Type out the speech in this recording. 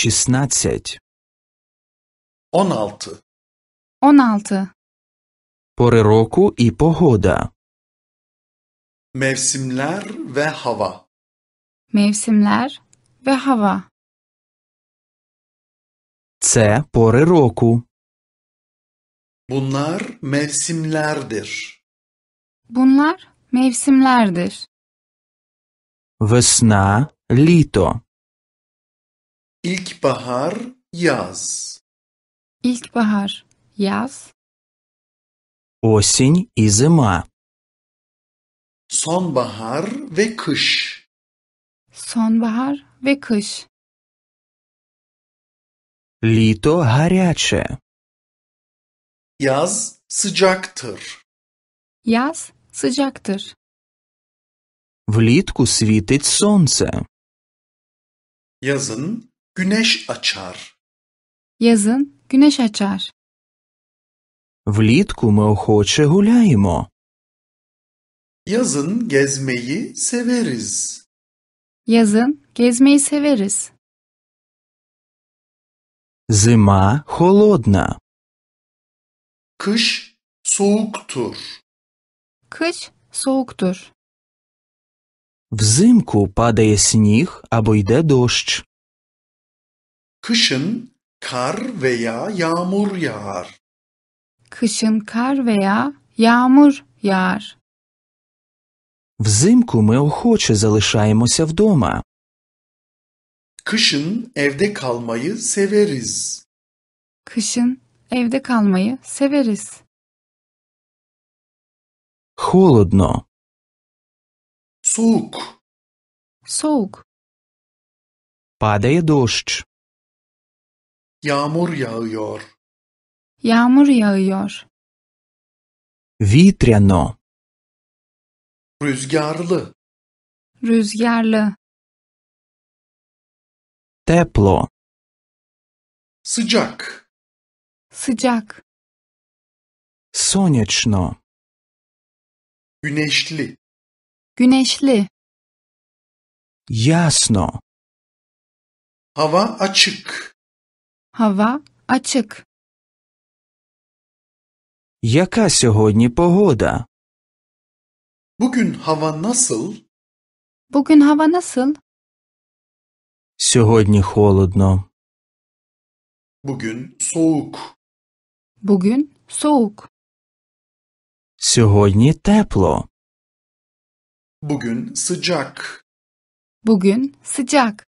шістнадцять, 16 16 пори року і погода. Mevsimler ve hava. Mevsimler ve hava. Це пори року. Bunlar mevsimlerdir. Bunlar mevsimlerdir. Весна, літо. İlkbahar yaz. İlkbahar yaz. Осень и зима. Sonbahar ve kış. Sonbahar ve kış. Літо гаряче. Yaz sıcaktır. Yaz sıcaktır. Влітку світить сонце. Yazın Güneş açar. Yazın güneş açar. Влітку ми охоче гуляємо. Yazın gezmeyi severiz. Yazın gezmeyi severiz. Зима холодна. Kış soğuktur. Kış soğuktur. Взимку падає сніг або йде дощ. Kışın kar veya yağmur yağar. Kışın kar veya yağmur yağar. Взимку ми охоче залишаємося вдома. Kışın evde kalmayı severiz. Kışın evde kalmayı severiz. Холодно. Soğuk. Soğuk. Падає дощ. Yağmur yağıyor. Yağmur yağıyor. Вітряно. Rüzgarlı. Rüzgarlı. Тепло. Sıcak. Sıcak. Сонячно. Güneşli. Güneşli. Ясно. Hava açık. Hava açık. Яка сьогодні погода? Bugün hava nasıl? Bugün hava nasıl? Сьогодні холодно. Bugün soğuk. Bugün soğuk. Сьогодні тепло. Bugün sıcak. Bugün sıcak.